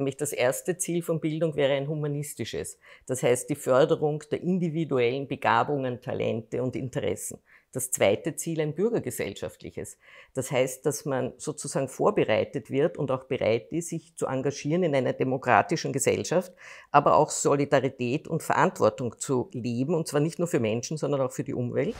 Nämlich das erste Ziel von Bildung wäre ein humanistisches. Das heißt die Förderung der individuellen Begabungen, Talente und Interessen. Das zweite Ziel ein bürgergesellschaftliches. Das heißt, dass man sozusagen vorbereitet wird und auch bereit ist, sich zu engagieren in einer demokratischen Gesellschaft, aber auch Solidarität und Verantwortung zu leben, und zwar nicht nur für Menschen, sondern auch für die Umwelt.